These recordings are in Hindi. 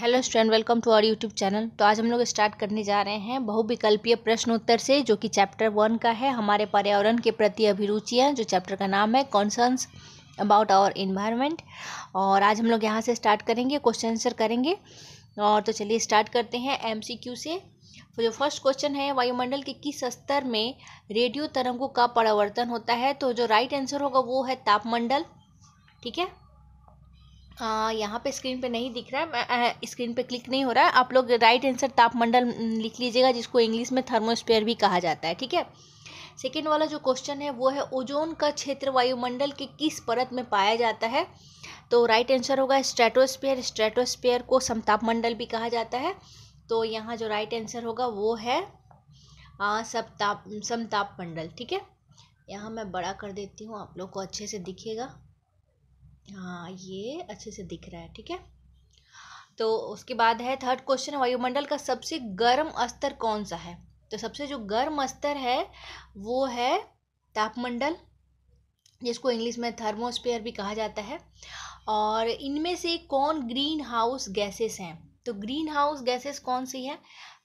hello student welcome to our YouTube channel तो आज हम लोग स्टार्ट करने जा रहे हैं बहुविकल्पीय प्रश्न उत्तर से जो कि चैप्टर वन का है हमारे पर्यावरण के प्रति अभिरुचियाँ जो चैप्टर का नाम है कॉन्सर्न्स अबाउट आवर इन्वायरमेंट और आज हम लोग यहाँ से स्टार्ट करेंगे क्वेश्चन आंसर करेंगे और तो चलिए स्टार्ट करते हैं एम से तो जो फर्स्ट क्वेश्चन है वायुमंडल के किस स्तर में रेडियो तरंगों का परावर्तन होता है तो जो राइट आंसर होगा वो है तापमंडल ठीक है यहाँ पे स्क्रीन पे नहीं दिख रहा है स्क्रीन पे क्लिक नहीं हो रहा है आप लोग राइट आंसर तापमंडल लिख लीजिएगा जिसको इंग्लिश में थर्मोस्पेयर भी कहा जाता है ठीक है सेकेंड वाला जो क्वेश्चन है वो है ओजोन का क्षेत्र वायुमंडल के किस परत में पाया जाता है तो राइट आंसर होगा स्ट्रेटोस्पेयर स्ट्रेटोस्पेयर को समतापमंडल भी कहा जाता है तो यहाँ जो राइट आंसर होगा वो है आ, सबताप समताप मंडल ठीक है यहाँ मैं बड़ा कर देती हूँ आप लोग को अच्छे से दिखेगा ये अच्छे से दिख रहा है ठीक है तो उसके बाद है थर्ड क्वेश्चन वायुमंडल का सबसे गर्म स्तर कौन सा है तो सबसे जो गर्म स्तर है वो है तापमंडल जिसको इंग्लिश में थर्मोस्फेयर भी कहा जाता है और इनमें से कौन ग्रीन हाउस गैसेस हैं तो ग्रीन हाउस गैसेस कौन सी हैं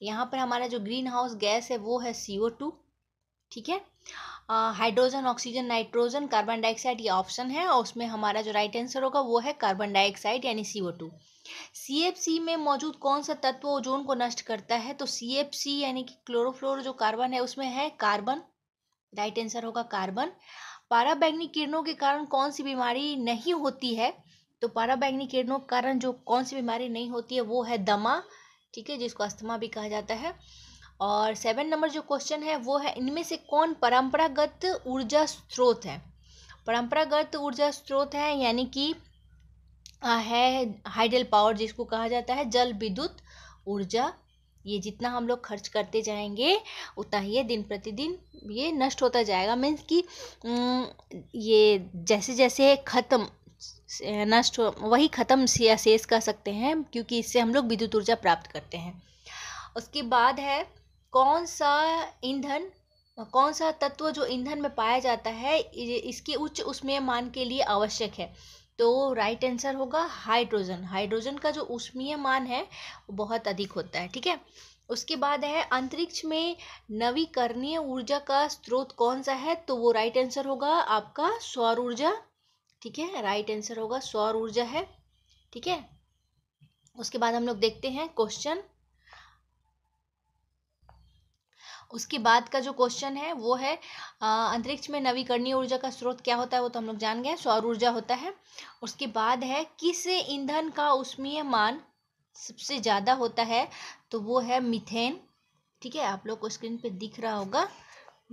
यहाँ पर हमारा जो ग्रीन हाउस गैस है वो है सी ओ टू ठीक है hydrogen oxygen nitrogen carbon dioxide ये ऑप्शन है और उसमें हमारा जो राइट आंसर होगा वो है कार्बन डाइऑक्साइड यानी सी O two C F C में मौजूद कौन सा तत्व ओजोन को नष्ट करता है तो सी एफ सी यानी कि क्लोरोफ्लोर जो कार्बन है उसमें है कार्बन राइट आंसर होगा कार्बन पाराबैग्नी किरणों के कारण कौन सी बीमारी नहीं होती है तो पाराबैग्नी किरणों के कारण जो कौन सी बीमारी नहीं होती है वो है दमा ठीक है जिसको अस्थमा भी कहा जाता है और सेवन नंबर जो क्वेश्चन है वो है इनमें से कौन परंपरागत ऊर्जा स्रोत है परंपरागत ऊर्जा स्रोत है यानी कि है हाइडल पावर जिसको कहा जाता है जल विद्युत ऊर्जा ये जितना हम लोग खर्च करते जाएंगे उतना ही ये दिन प्रतिदिन ये नष्ट होता जाएगा मीन्स कि ये जैसे जैसे ख़त्म नष्ट वही ख़त्म या शेष कर सकते हैं क्योंकि इससे हम लोग विद्युत ऊर्जा प्राप्त करते हैं उसके बाद है कौन सा ईंधन कौन सा तत्व जो ईंधन में पाया जाता है इसके उच्च उष्मीय मान के लिए आवश्यक है तो राइट आंसर होगा हाइड्रोजन हाइड्रोजन का जो उष्मीय मान है वो बहुत अधिक होता है ठीक है उसके बाद है अंतरिक्ष में नवीकरणीय ऊर्जा का स्रोत कौन सा है तो वो राइट आंसर होगा आपका सौर ऊर्जा ठीक है राइट आंसर होगा सौर ऊर्जा है ठीक है उसके बाद हम लोग देखते हैं क्वेश्चन उसके बाद का जो क्वेश्चन है वो है अंतरिक्ष में नवीकरणीय ऊर्जा का स्रोत क्या होता है वो तो हम लोग जान गए सौर ऊर्जा होता है उसके बाद है किस ईंधन का उष्मीय मान सबसे ज़्यादा होता है तो वो है मिथेन ठीक है आप लोग को स्क्रीन पे दिख रहा होगा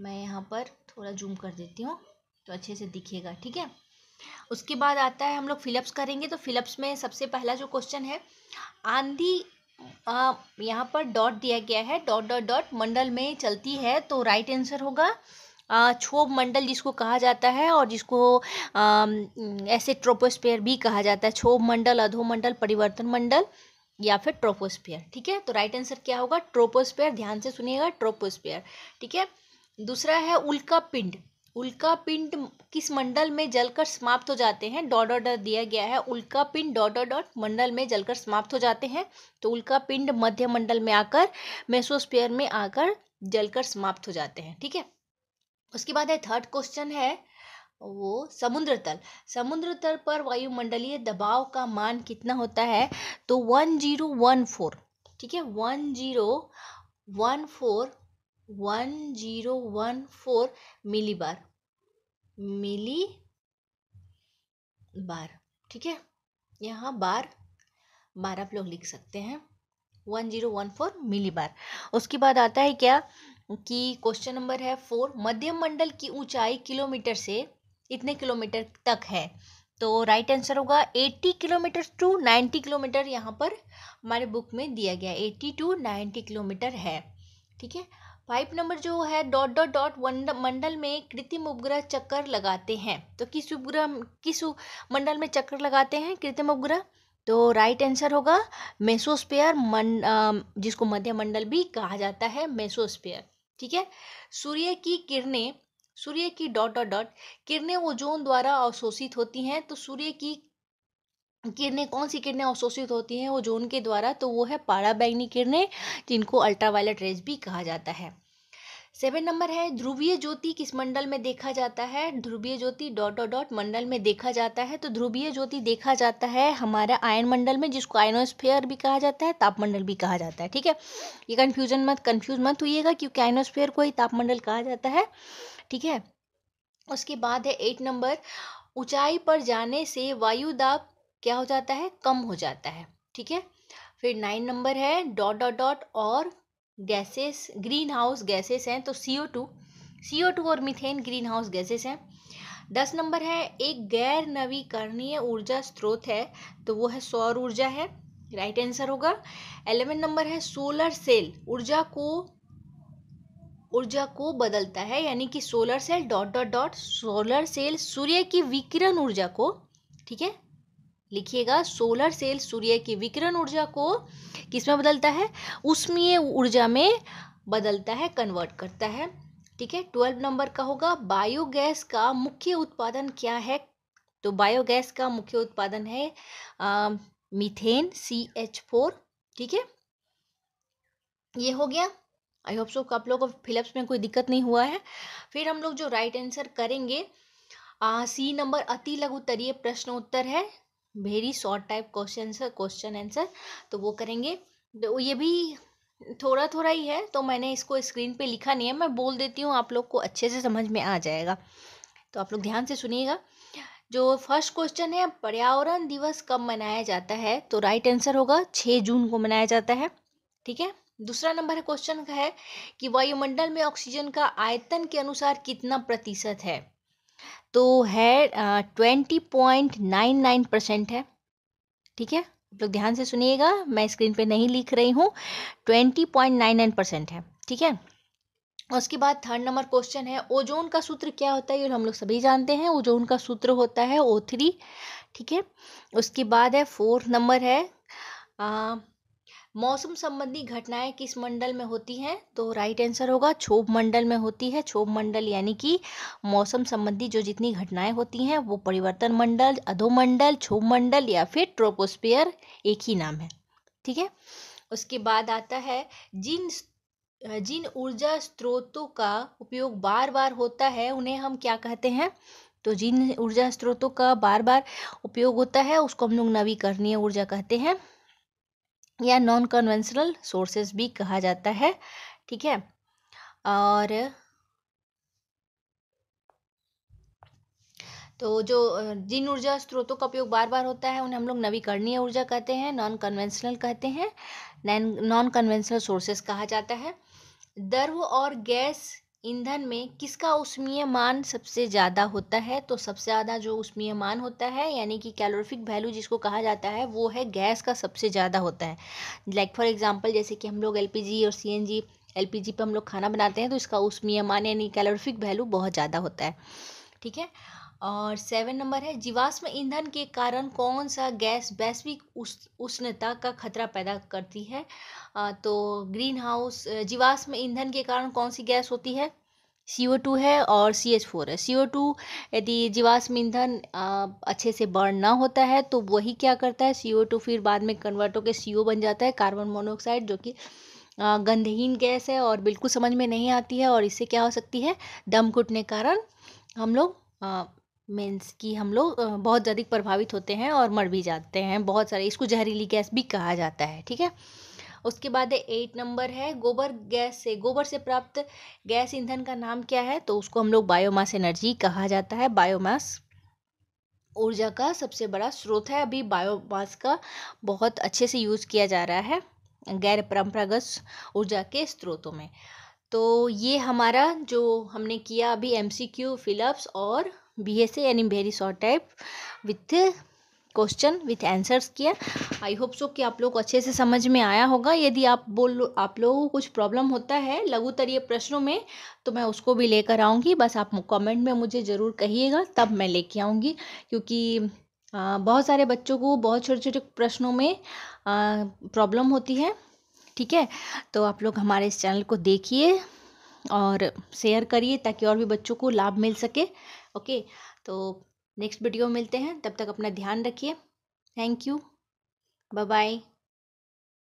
मैं यहाँ पर थोड़ा जूम कर देती हूँ तो अच्छे से दिखेगा ठीक है उसके बाद आता है हम लोग फिलप्स करेंगे तो फिलप्स में सबसे पहला जो क्वेश्चन है आंधी आ, यहाँ पर डॉट दिया गया है डॉट डॉट डॉट मंडल में चलती है तो राइट आंसर होगा छोभ मंडल जिसको कहा जाता है और जिसको ऐसे ट्रोपोस्फेयर भी कहा जाता है छोभ मंडल अधोमंडल परिवर्तन मंडल या फिर ट्रोपोस्फेयर ठीक है तो राइट आंसर क्या होगा ट्रोपोस्फेयर ध्यान से सुनिएगा ट्रोपोस्फेयर ठीक है दूसरा है उल्का पिंड उल्का पिंड किस मंडल में जलकर समाप्त हो जाते हैं डॉट डॉट डॉट दिया गया है उल्का पिंड डॉट डॉट डॉट मंडल में जलकर समाप्त हो जाते हैं तो उल्का पिंड मध्य मंडल में आकर मेसोस्पियर में आकर जलकर समाप्त हो जाते हैं ठीक है उसके बाद है थर्ड क्वेश्चन है वो समुद्र तल समुद्र तल पर वायुमंडलीय दबाव का मान कितना होता है तो वन जीरो वन फोर ठीक है one zero one four one zero one four millibar millibar ठीक है यहाँ बार बार आप लोग लिख सकते हैं one zero one four millibar उसके बाद आता है क्या कि क्वेश्चन नंबर है फोर मध्यम मंडल की ऊंचाई किलोमीटर से इतने किलोमीटर तक है तो राइट आंसर होगा eighty kilometre to ninety kilometre यहाँ पर हमारे बुक में दिया गया एट्टी टू नाइन्टी किलोमीटर है ठीक है पाइप नंबर जो है डॉट डॉट डॉट मंडल में कृत्रिम उपग्रह चक्कर लगाते हैं तो किस उपग्रह किस मंडल में चक्कर लगाते हैं कृत्रिम उपग्रह तो राइट आंसर होगा मेसोस्पेयर मन जिसको मध्य मंडल भी कहा जाता है मेसोस्पेयर ठीक है सूर्य की किरणें सूर्य की डॉट डॉट डॉट किरणें ओजोन द्वारा अवशोषित होती हैं तो सूर्य की किरणें कौन सी किरणें अवशोषित होती हैं ओजोन के द्वारा तो वो है पारा बैंगनी किरणें जिनको अल्ट्रावायलेट रेज भी कहा जाता है सेवन नंबर है ध्रुवीय ज्योति किस मंडल में देखा जाता है ध्रुवीय ज्योति डॉट डॉट डॉट मंडल में देखा जाता है तो ध्रुवीय ज्योति देखा जाता है हमारा आयन मंडल में जिसको आयनोस्फेयर भी कहा जाता है तापमंडल भी कहा जाता है ठीक है ये कन्फ्यूजन मत कन्फ्यूज मत होइएगा क्योंकि आयनोस्फेयर को ही तापमंडल कहा जाता है ठीक है उसके बाद है एट नंबर ऊंचाई पर जाने से वायुदाब क्या हो जाता है कम हो जाता है ठीक है फिर नाइन नंबर है डॉट डॉट डॉट और गैसेस ग्रीन हाउस गैसेस हैं तो C O two C O two और मिथेन ग्रीन हाउस गैसेस हैं दस नंबर है एक गैर नवीकरणीय ऊर्जा स्रोत है तो वो है सौर ऊर्जा है राइट आंसर होगा एलेवन नंबर है सोलर सेल ऊर्जा को ऊर्जा को बदलता है यानी कि solar cell dot dot dot solar cell सूर्य की विकिरण ऊर्जा को ठीक है लिखिएगा सोलर सेल सूर्य की विकिरण ऊर्जा को किस में बदलता है उसमीय ऊर्जा में बदलता है कन्वर्ट करता है ठीक है ट्वेल्व नंबर का होगा बायोगैस का मुख्य उत्पादन क्या है तो बायोगैस का मुख्य उत्पादन है आ, मीथेन सी एच फोर ठीक है ये हो गया आई होप सो आप लोगों को फिलअप्स में कोई दिक्कत नहीं हुआ है फिर हम लोग जो राइट आंसर करेंगे आ, सी नंबर अति लघु तरीय प्रश्नोत्तर है very short type question question answer तो वो करेंगे तो ये भी थोड़ा थोड़ा ही है तो मैंने इसको स्क्रीन पे लिखा नहीं है मैं बोल देती हूँ आप लोग को अच्छे से समझ में आ जाएगा तो आप लोग ध्यान से सुनिएगा जो फर्स्ट क्वेश्चन है पर्यावरण दिवस कब मनाया जाता है तो राइट आंसर होगा छः जून को मनाया जाता है ठीक है दूसरा नंबर है क्वेश्चन का है कि वायुमंडल में ऑक्सीजन का आयतन के अनुसार कितना प्रतिशत है तो है twenty point nine nine percent है ठीक है आप लोग ध्यान से सुनिएगा मैं स्क्रीन पे नहीं लिख रही हूँ twenty point nine nine percent है ठीक है उसके बाद थर्ड नंबर क्वेश्चन है ओजोन का सूत्र क्या होता है ये हम लोग सभी जानते हैं ओजोन का सूत्र होता है ओ थ्री ठीक है उसके बाद है फोर्थ नंबर है मौसम संबंधी घटनाएं किस मंडल में होती हैं तो राइट आंसर होगा क्षोभ मंडल में होती है क्षोभ मंडल यानी कि मौसम संबंधी जो जितनी घटनाएं होती हैं वो परिवर्तन मंडल अधोमंडल क्षोभ मंडल या फिर ट्रोपोस्पियर एक ही नाम है ठीक है उसके बाद आता है जिन जिन ऊर्जा स्रोतों का उपयोग बार बार होता है उन्हें हम क्या कहते हैं तो जिन ऊर्जा स्रोतों का बार बार उपयोग होता है उसको हम लोग नवीकरणीय ऊर्जा कहते हैं या नॉन कन्वेंशनल सोर्सेस भी कहा जाता है ठीक है और तो जो जिन ऊर्जा स्रोतों का उपयोग बार बार होता है उन्हें हम लोग नवीकरणीय ऊर्जा कहते हैं नॉन कन्वेंशनल कहते हैं नॉन कन्वेंशनल सोर्सेस कहा जाता है द्रव और गैस ईंधन में किसका उष्मीय मान सबसे ज़्यादा होता है तो सबसे ज़्यादा जो उष्मीय मान होता है यानी कि कैलोरीफिक वैल्यू जिसको कहा जाता है वो है गैस का सबसे ज़्यादा होता है लाइक फॉर एग्जांपल जैसे कि हम लोग एलपीजी और सीएनजी एलपीजी पर हम लोग खाना बनाते हैं तो इसका उष्मीय मान यानी कैलोरीफिक वैल्यू बहुत ज़्यादा होता है ठीक है और सेवन नंबर है जीवाश्म ईंधन के कारण कौन सा गैस वैश्विक उष्णता का खतरा पैदा करती है तो ग्रीन हाउस जीवाश्म ईंधन के कारण कौन सी गैस होती है सी ओ टू है और सी एच फोर है सी ओ टू यदि जीवाश्म ईंधन अच्छे से बर्न ना होता है तो वही क्या करता है सी ओ टू फिर बाद में कन्वर्ट होकर सी ओ बन जाता है कार्बन मोनोऑक्साइड जो कि गंधहीन गैस है और बिल्कुल समझ में नहीं आती है और इससे क्या हो सकती है दम घुटने कारण हम लोग मीन्स कि हम लोग बहुत ज़्यादा प्रभावित होते हैं और मर भी जाते हैं बहुत सारे इसको जहरीली गैस भी कहा जाता है ठीक है उसके बाद एट नंबर है गोबर गैस से गोबर से प्राप्त गैस ईंधन का नाम क्या है तो उसको हम लोग बायोमास एनर्जी कहा जाता है बायोमास ऊर्जा का सबसे बड़ा स्रोत है अभी बायोमास का बहुत अच्छे से यूज़ किया जा रहा है गैर परम्परागत ऊर्जा के स्रोतों में तो ये हमारा जो हमने किया अभी एम सी क्यू फिलअप्स और बी एस ए यानी very short type with question with answers किया आई होप सो कि आप लोग को अच्छे से समझ में आया होगा यदि आप बोल आप लोगों को कुछ प्रॉब्लम होता है लघुतरीय प्रश्नों में तो मैं उसको भी लेकर आऊँगी बस आप कमेंट में मुझे ज़रूर कहिएगा तब मैं लेके आऊँगी क्योंकि बहुत सारे बच्चों को बहुत छोटे छोटे प्रश्नों में प्रॉब्लम होती है ठीक है तो आप लोग हमारे इस चैनल को देखिए और शेयर करिए ताकि और भी बच्चों को लाभ मिल सके ओके तो नेक्स्ट वीडियो मिलते हैं तब तक अपना ध्यान रखिए थैंक यू बाय बाय